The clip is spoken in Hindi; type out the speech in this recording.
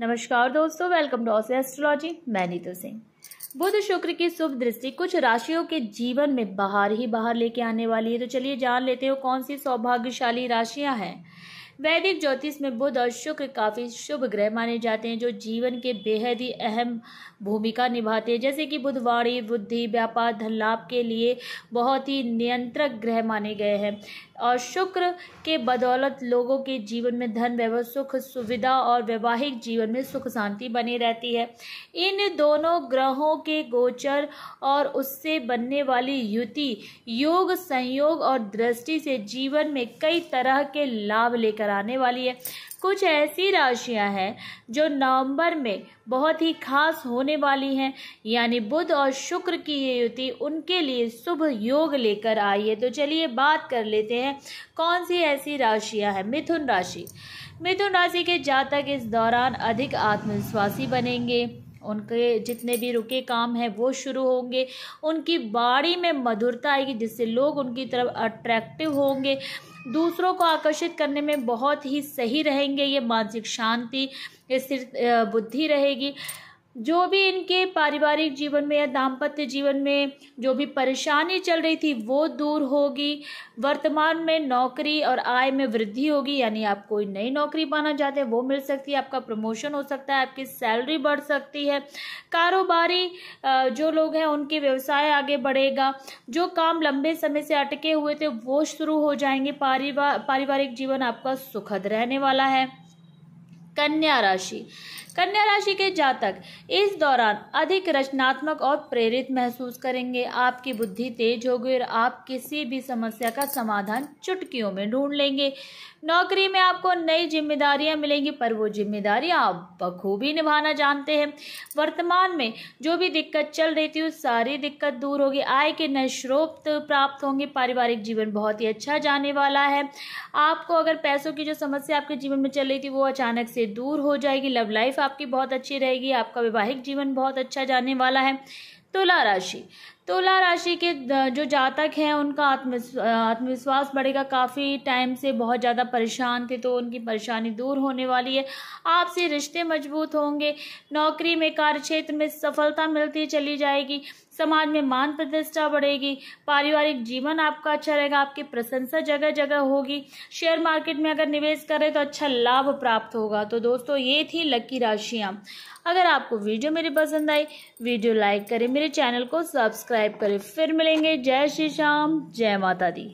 नमस्कार दोस्तों वेलकम टू ऑस एस्ट्रोलॉजी मैं नीतू सिंह बुध शुक्र की शुभ दृष्टि कुछ राशियों के जीवन में बाहर ही बाहर लेके आने वाली है तो चलिए जान लेते हो कौन सी सौभाग्यशाली राशियां हैं वैदिक ज्योतिष में बुध और शुक्र काफ़ी शुभ ग्रह माने जाते हैं जो जीवन के बेहद ही अहम भूमिका निभाते हैं जैसे कि बुधवाणी बुद्धि व्यापार धन लाभ के लिए बहुत ही नियंत्रक ग्रह माने गए हैं और शुक्र के बदौलत लोगों के जीवन में धन वैभव सुख सुविधा और वैवाहिक जीवन में सुख शांति बनी रहती है इन दोनों ग्रहों के गोचर और उससे बनने वाली युति योग संयोग और दृष्टि से जीवन में कई तरह के लाभ लेकर आने वाली है कुछ ऐसी राशियां हैं जो नवंबर में बहुत ही खास होने वाली हैं यानी बुध और शुक्र की ये युति उनके लिए शुभ योग लेकर आई है तो चलिए बात कर लेते हैं कौन सी ऐसी राशियां हैं मिथुन राशि मिथुन राशि के जातक इस दौरान अधिक आत्मविश्वासी बनेंगे उनके जितने भी रुके काम हैं वो शुरू होंगे उनकी बाड़ी में मधुरता आएगी जिससे लोग उनकी तरफ अट्रैक्टिव होंगे दूसरों को आकर्षित करने में बहुत ही सही रहेंगे ये मानसिक शांति स्थिर बुद्धि रहेगी जो भी इनके पारिवारिक जीवन में या दाम्पत्य जीवन में जो भी परेशानी चल रही थी वो दूर होगी वर्तमान में नौकरी और आय में वृद्धि होगी यानी आप कोई नई नौकरी पाना चाहते हैं वो मिल सकती है आपका प्रमोशन हो सकता है आपकी सैलरी बढ़ सकती है कारोबारी जो लोग हैं उनके व्यवसाय आगे बढ़ेगा जो काम लंबे समय से अटके हुए थे वो शुरू हो जाएंगे पारिवा पारिवारिक जीवन आपका सुखद रहने वाला है कन्या राशि कन्या राशि के जातक इस दौरान अधिक रचनात्मक और प्रेरित महसूस करेंगे आपकी बुद्धि तेज होगी और आप किसी भी समस्या का समाधान चुटकियों में ढूंढ लेंगे नौकरी में आपको नई जिम्मेदारियां मिलेंगी पर वो जिम्मेदारियां आप बखूबी निभाना जानते हैं वर्तमान में जो भी दिक्कत चल रही थी उस सारी दिक्कत दूर होगी आय के नए स्रोत प्राप्त होंगे पारिवारिक जीवन बहुत ही अच्छा जाने वाला है आपको अगर पैसों की जो समस्या आपके जीवन में चल रही थी वो अचानक से दूर हो जाएगी लव लाइफ आप आपकी बहुत अच्छी रहेगी आपका वैवाहिक जीवन बहुत अच्छा जाने वाला है तुला राशि तुला राशि के जो जातक हैं उनका आत्मविश्वास बढ़ेगा काफ़ी टाइम से बहुत ज़्यादा परेशान थे तो उनकी परेशानी दूर होने वाली है आपसे रिश्ते मजबूत होंगे नौकरी में कार्य क्षेत्र में सफलता मिलती चली जाएगी समाज में मान प्रतिष्ठा बढ़ेगी पारिवारिक जीवन आपका अच्छा रहेगा आपकी प्रशंसा जगह जगह होगी शेयर मार्केट में अगर निवेश करें तो अच्छा लाभ प्राप्त होगा तो दोस्तों ये थी लक्की राशियाँ अगर आपको वीडियो मेरी पसंद आई वीडियो लाइक करें मेरे चैनल को सब्सक्राइब सब्सक्राइब करें फिर मिलेंगे जय श्री श्याम जय माता दी